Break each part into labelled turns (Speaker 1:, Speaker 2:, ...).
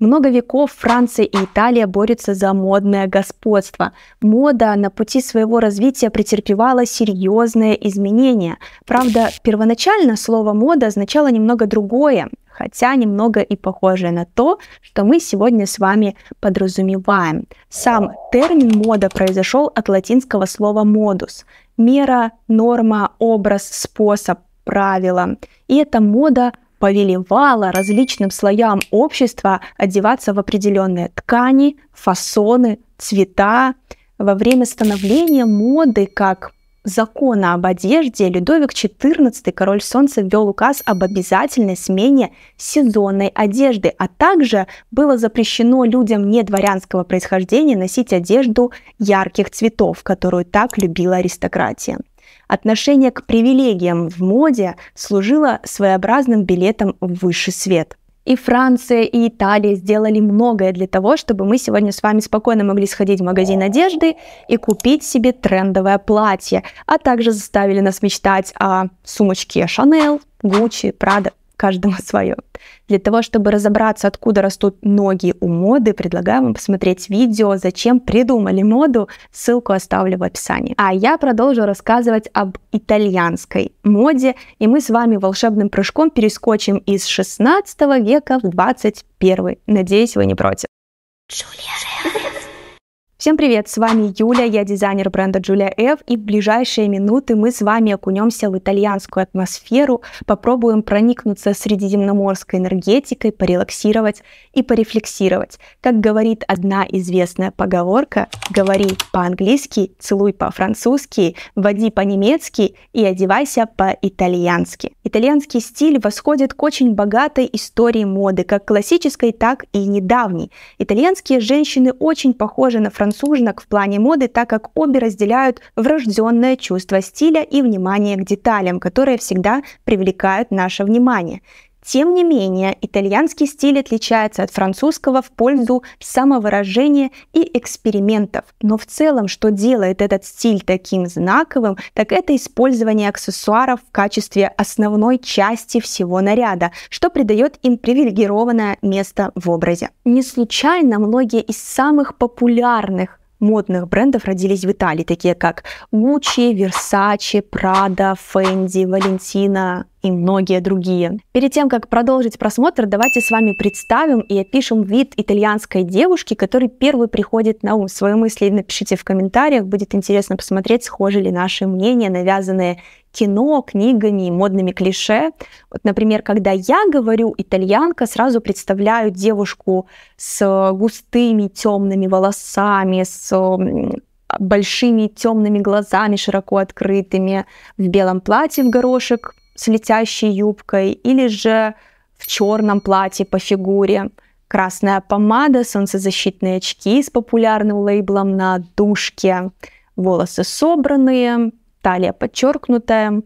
Speaker 1: Много веков Франция и Италия борются за модное господство. Мода на пути своего развития претерпевала серьезные изменения. Правда, первоначально слово «мода» означало немного другое, хотя немного и похожее на то, что мы сегодня с вами подразумеваем. Сам термин «мода» произошел от латинского слова «модус» — мера, норма, образ, способ, правило. И эта мода — повелевала различным слоям общества одеваться в определенные ткани, фасоны, цвета. Во время становления моды как закона об одежде Людовик XIV, король солнца, ввел указ об обязательной смене сезонной одежды, а также было запрещено людям не дворянского происхождения носить одежду ярких цветов, которую так любила аристократия отношение к привилегиям в моде служило своеобразным билетом в высший свет. И Франция, и Италия сделали многое для того, чтобы мы сегодня с вами спокойно могли сходить в магазин одежды и купить себе трендовое платье, а также заставили нас мечтать о сумочке Chanel, Gucci, Prada каждому свое. Для того, чтобы разобраться, откуда растут ноги у моды, предлагаю вам посмотреть видео «Зачем придумали моду?». Ссылку оставлю в описании. А я продолжу рассказывать об итальянской моде, и мы с вами волшебным прыжком перескочим из 16 века в 21. Надеюсь, вы не против. Джулия Всем привет, с вами Юля, я дизайнер бренда Julia F, и в ближайшие минуты мы с вами окунемся в итальянскую атмосферу, попробуем проникнуться средиземноморской энергетикой, порелаксировать и порефлексировать. Как говорит одна известная поговорка, говори по-английски, целуй по-французски, води по-немецки и одевайся по-итальянски. Итальянский стиль восходит к очень богатой истории моды, как классической, так и недавней. Итальянские женщины очень похожи на французские француженок в плане моды, так как обе разделяют врожденное чувство стиля и внимание к деталям, которые всегда привлекают наше внимание. Тем не менее, итальянский стиль отличается от французского в пользу самовыражения и экспериментов. Но в целом, что делает этот стиль таким знаковым, так это использование аксессуаров в качестве основной части всего наряда, что придает им привилегированное место в образе. Не случайно многие из самых популярных модных брендов родились в Италии, такие как Gucci, Versace, Prada, Fendi, Valentino и многие другие. Перед тем, как продолжить просмотр, давайте с вами представим и опишем вид итальянской девушки, который первый приходит на ум. Свои мысли напишите в комментариях, будет интересно посмотреть, схожи ли наши мнения, навязанные кино, книгами, модными клише. Вот, например, когда я говорю итальянка, сразу представляю девушку с густыми темными волосами, с большими темными глазами, широко открытыми, в белом платье в горошек, с летящей юбкой или же в черном платье по фигуре. Красная помада, солнцезащитные очки с популярным лейблом на душке, волосы собранные, талия подчеркнутая.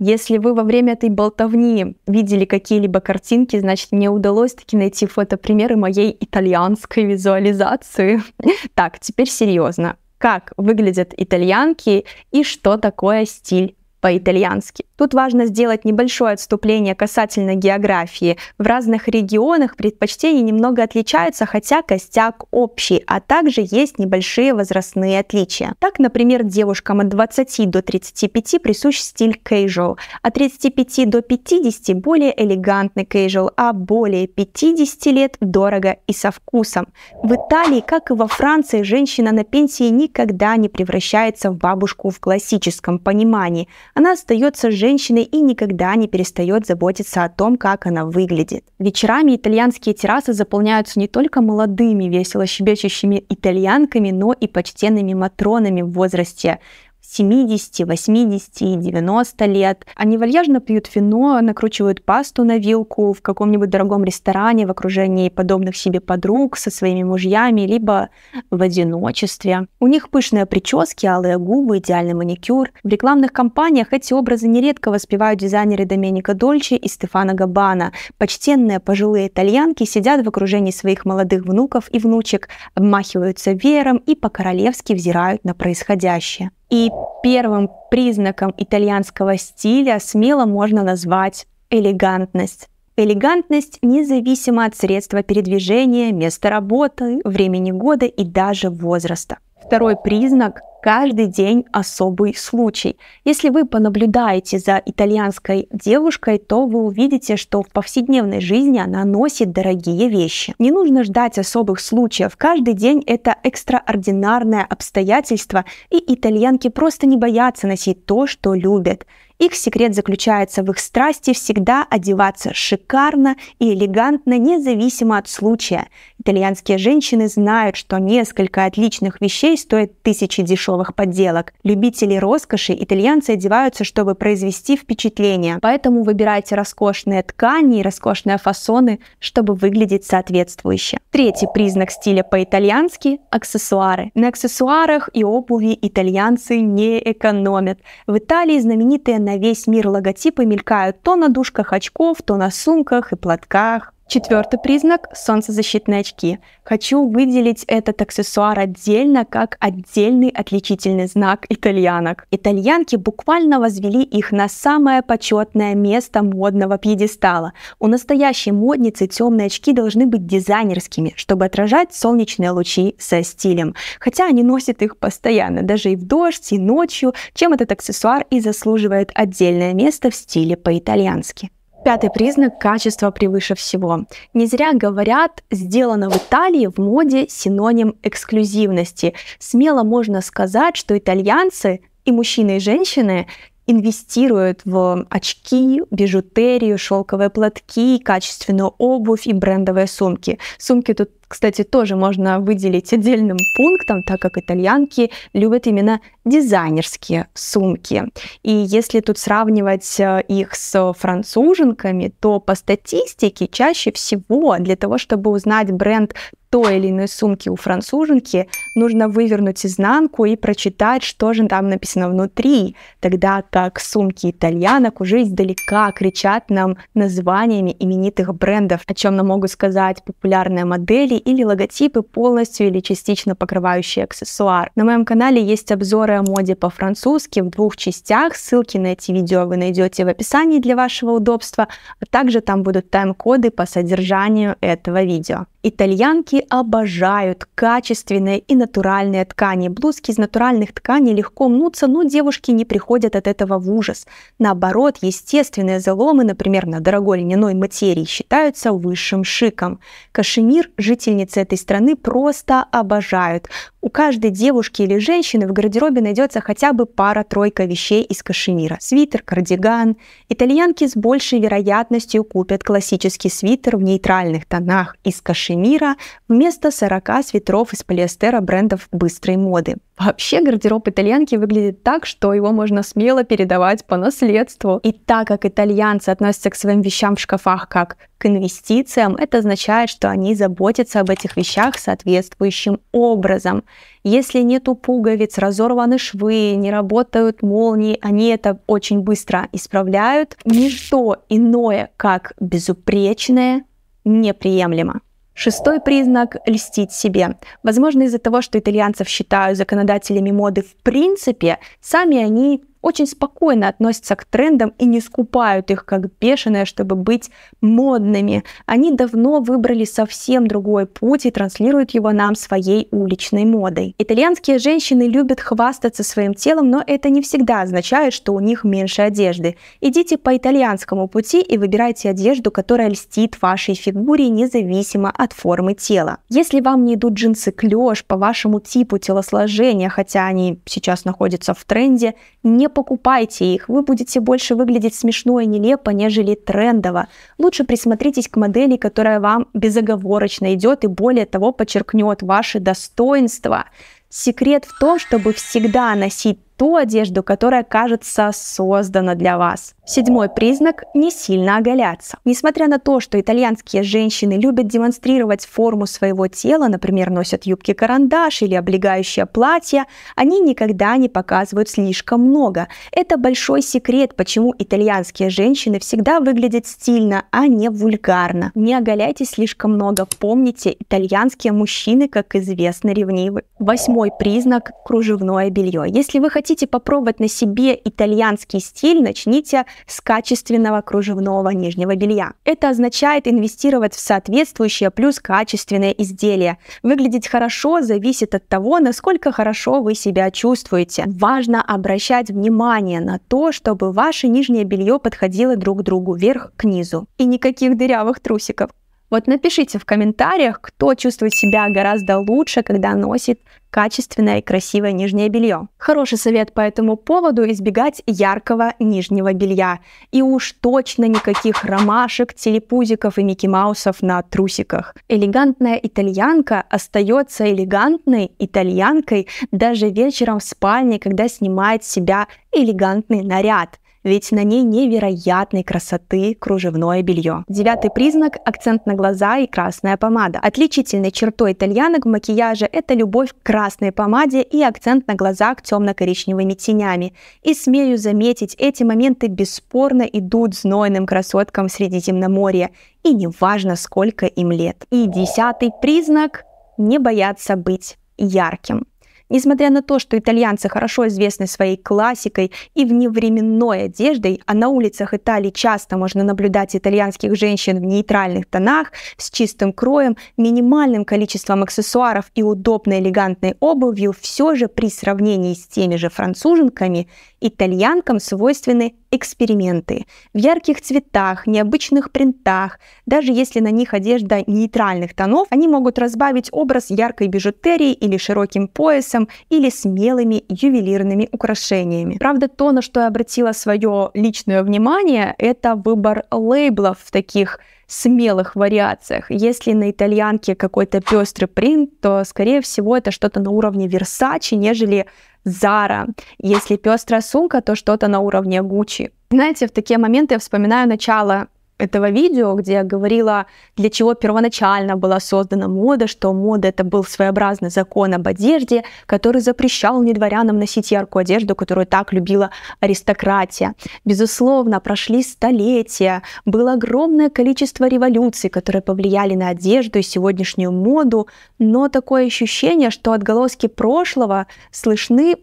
Speaker 1: Если вы во время этой болтовни видели какие-либо картинки, значит, мне удалось таки найти фотопримеры моей итальянской визуализации. Так, теперь серьезно. Как выглядят итальянки и что такое стиль по-итальянски? Тут важно сделать небольшое отступление касательно географии. В разных регионах предпочтения немного отличаются, хотя костяк общий, а также есть небольшие возрастные отличия. Так, например, девушкам от 20 до 35 присущ стиль casual, от а 35 до 50 более элегантный casual, а более 50 лет дорого и со вкусом. В Италии, как и во Франции, женщина на пенсии никогда не превращается в бабушку в классическом понимании. Она остается женщиной женщины и никогда не перестает заботиться о том, как она выглядит. Вечерами итальянские террасы заполняются не только молодыми, весело щебечущими итальянками, но и почтенными матронами в возрасте 70, 80 и 90 лет. Они вальяжно пьют вино, накручивают пасту на вилку в каком-нибудь дорогом ресторане в окружении подобных себе подруг со своими мужьями, либо в одиночестве. У них пышные прически, алые губы, идеальный маникюр. В рекламных кампаниях эти образы нередко воспевают дизайнеры Доменика Дольче и Стефана Габана. Почтенные пожилые итальянки сидят в окружении своих молодых внуков и внучек, обмахиваются веером и по-королевски взирают на происходящее. И первым признаком итальянского стиля смело можно назвать элегантность. Элегантность независимо от средства передвижения, места работы, времени года и даже возраста. Второй признак каждый день особый случай. Если вы понаблюдаете за итальянской девушкой, то вы увидите, что в повседневной жизни она носит дорогие вещи. Не нужно ждать особых случаев. Каждый день это экстраординарное обстоятельство, и итальянки просто не боятся носить то, что любят. Их секрет заключается в их страсти всегда одеваться шикарно и элегантно, независимо от случая. Итальянские женщины знают, что несколько отличных вещей стоят тысячи дешевых подделок. Любители роскоши итальянцы одеваются, чтобы произвести впечатление. Поэтому выбирайте роскошные ткани и роскошные фасоны, чтобы выглядеть соответствующе. Третий признак стиля по-итальянски – аксессуары. На аксессуарах и обуви итальянцы не экономят. В Италии знаменитые на весь мир логотипы мелькают то на дужках очков, то на сумках и платках. Четвертый признак – солнцезащитные очки. Хочу выделить этот аксессуар отдельно, как отдельный отличительный знак итальянок. Итальянки буквально возвели их на самое почетное место модного пьедестала. У настоящей модницы темные очки должны быть дизайнерскими, чтобы отражать солнечные лучи со стилем. Хотя они носят их постоянно, даже и в дождь, и ночью, чем этот аксессуар и заслуживает отдельное место в стиле по-итальянски. Пятый признак – качество превыше всего. Не зря говорят, сделано в Италии в моде синоним эксклюзивности. Смело можно сказать, что итальянцы и мужчины, и женщины инвестируют в очки, бижутерию, шелковые платки, качественную обувь и брендовые сумки. Сумки тут кстати, тоже можно выделить отдельным пунктом, так как итальянки любят именно дизайнерские сумки. И если тут сравнивать э, их с француженками, то по статистике чаще всего для того, чтобы узнать бренд той или иной сумки у француженки, нужно вывернуть изнанку и прочитать, что же там написано внутри, тогда как сумки итальянок уже издалека кричат нам названиями именитых брендов, о чем нам могут сказать популярные модели или логотипы, полностью или частично покрывающие аксессуар. На моем канале есть обзоры о моде по-французски в двух частях. Ссылки на эти видео вы найдете в описании для вашего удобства, а также там будут тайм-коды по содержанию этого видео. Итальянки обожают качественные и натуральные ткани. Блузки из натуральных тканей легко мнутся, но девушки не приходят от этого в ужас. Наоборот, естественные заломы, например, на дорогой льняной материи, считаются высшим шиком. Кашемир жительницы этой страны просто обожают. У каждой девушки или женщины в гардеробе найдется хотя бы пара-тройка вещей из кашемира. Свитер, кардиган. Итальянки с большей вероятностью купят классический свитер в нейтральных тонах из кашемира кашемира вместо 40 свитеров из полиэстера брендов быстрой моды. Вообще гардероб итальянки выглядит так, что его можно смело передавать по наследству. И так как итальянцы относятся к своим вещам в шкафах как к инвестициям, это означает, что они заботятся об этих вещах соответствующим образом. Если нету пуговиц, разорваны швы, не работают молнии, они это очень быстро исправляют. Ничто иное, как безупречное, неприемлемо. Шестой признак – льстить себе. Возможно, из-за того, что итальянцев считают законодателями моды в принципе, сами они очень спокойно относятся к трендам и не скупают их как бешеное, чтобы быть модными. Они давно выбрали совсем другой путь и транслируют его нам своей уличной модой. Итальянские женщины любят хвастаться своим телом, но это не всегда означает, что у них меньше одежды. Идите по итальянскому пути и выбирайте одежду, которая льстит вашей фигуре независимо от формы тела. Если вам не идут джинсы клеш по вашему типу телосложения, хотя они сейчас находятся в тренде, не покупайте их, вы будете больше выглядеть смешно и нелепо, нежели трендово. Лучше присмотритесь к модели, которая вам безоговорочно идет и более того подчеркнет ваши достоинства. Секрет в том, чтобы всегда носить ту одежду, которая кажется создана для вас. Седьмой признак – не сильно оголяться. Несмотря на то, что итальянские женщины любят демонстрировать форму своего тела, например, носят юбки-карандаш или облегающее платье, они никогда не показывают слишком много. Это большой секрет, почему итальянские женщины всегда выглядят стильно, а не вульгарно. Не оголяйтесь слишком много, помните, итальянские мужчины, как известно, ревнивы. Восьмой признак – кружевное белье. Если вы хотите хотите попробовать на себе итальянский стиль, начните с качественного кружевного нижнего белья. Это означает инвестировать в соответствующее плюс качественное изделие. Выглядеть хорошо зависит от того, насколько хорошо вы себя чувствуете. Важно обращать внимание на то, чтобы ваше нижнее белье подходило друг к другу вверх к низу. И никаких дырявых трусиков. Вот напишите в комментариях, кто чувствует себя гораздо лучше, когда носит качественное и красивое нижнее белье. Хороший совет по этому поводу – избегать яркого нижнего белья. И уж точно никаких ромашек, телепузиков и Микки Маусов на трусиках. Элегантная итальянка остается элегантной итальянкой даже вечером в спальне, когда снимает с себя элегантный наряд ведь на ней невероятной красоты кружевное белье. Девятый признак – акцент на глаза и красная помада. Отличительной чертой итальянок в макияже – это любовь к красной помаде и акцент на глазах темно-коричневыми тенями. И смею заметить, эти моменты бесспорно идут знойным красоткам Средиземноморья, и неважно, сколько им лет. И десятый признак – не бояться быть ярким. Несмотря на то, что итальянцы хорошо известны своей классикой и вневременной одеждой, а на улицах Италии часто можно наблюдать итальянских женщин в нейтральных тонах, с чистым кроем, минимальным количеством аксессуаров и удобной элегантной обувью, все же при сравнении с теми же француженками Итальянкам свойственны эксперименты. В ярких цветах, необычных принтах, даже если на них одежда нейтральных тонов, они могут разбавить образ яркой бижутерии или широким поясом, или смелыми ювелирными украшениями. Правда, то, на что я обратила свое личное внимание, это выбор лейблов в таких смелых вариациях. Если на итальянке какой-то пестрый принт, то, скорее всего, это что-то на уровне Versace, нежели Zara. Если пестрая сумка, то что-то на уровне Gucci. Знаете, в такие моменты я вспоминаю начало этого видео, где я говорила, для чего первоначально была создана мода, что мода это был своеобразный закон об одежде, который запрещал недворянам носить яркую одежду, которую так любила аристократия. Безусловно, прошли столетия, было огромное количество революций, которые повлияли на одежду и сегодняшнюю моду, но такое ощущение, что отголоски прошлого слышны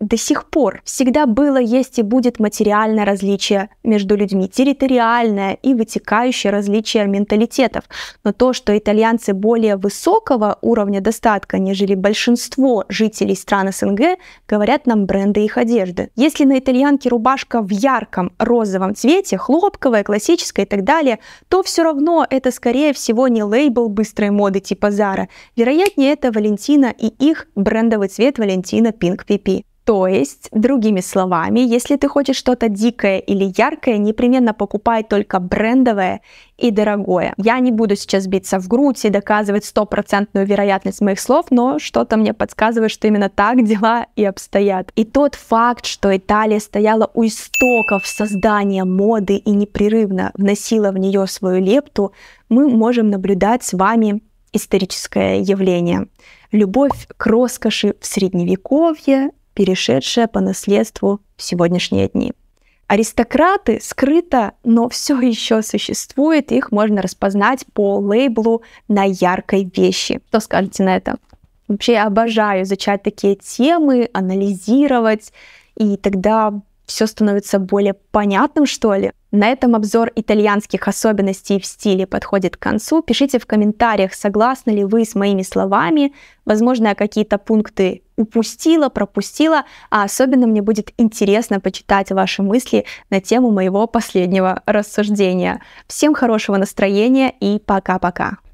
Speaker 1: до сих пор всегда было, есть и будет материальное различие между людьми, территориальное и вытекающее различие менталитетов. Но то, что итальянцы более высокого уровня достатка, нежели большинство жителей стран СНГ, говорят нам бренды их одежды. Если на итальянке рубашка в ярком розовом цвете, хлопковая, классическая и так далее, то все равно это, скорее всего, не лейбл быстрой моды типа Zara. Вероятнее, это Валентина и их брендовый цвет Валентина Pink PP. То есть, другими словами, если ты хочешь что-то дикое или яркое, непременно покупай только брендовое и дорогое. Я не буду сейчас биться в грудь и доказывать стопроцентную вероятность моих слов, но что-то мне подсказывает, что именно так дела и обстоят. И тот факт, что Италия стояла у истоков создания моды и непрерывно вносила в нее свою лепту, мы можем наблюдать с вами историческое явление. Любовь к роскоши в средневековье перешедшая по наследству в сегодняшние дни. Аристократы скрыто, но все еще существует, их можно распознать по лейблу на яркой вещи. Что скажете на это? Вообще я обожаю изучать такие темы, анализировать, и тогда все становится более понятным, что ли. На этом обзор итальянских особенностей в стиле подходит к концу. Пишите в комментариях, согласны ли вы с моими словами. Возможно, я какие-то пункты упустила, пропустила, а особенно мне будет интересно почитать ваши мысли на тему моего последнего рассуждения. Всем хорошего настроения и пока-пока.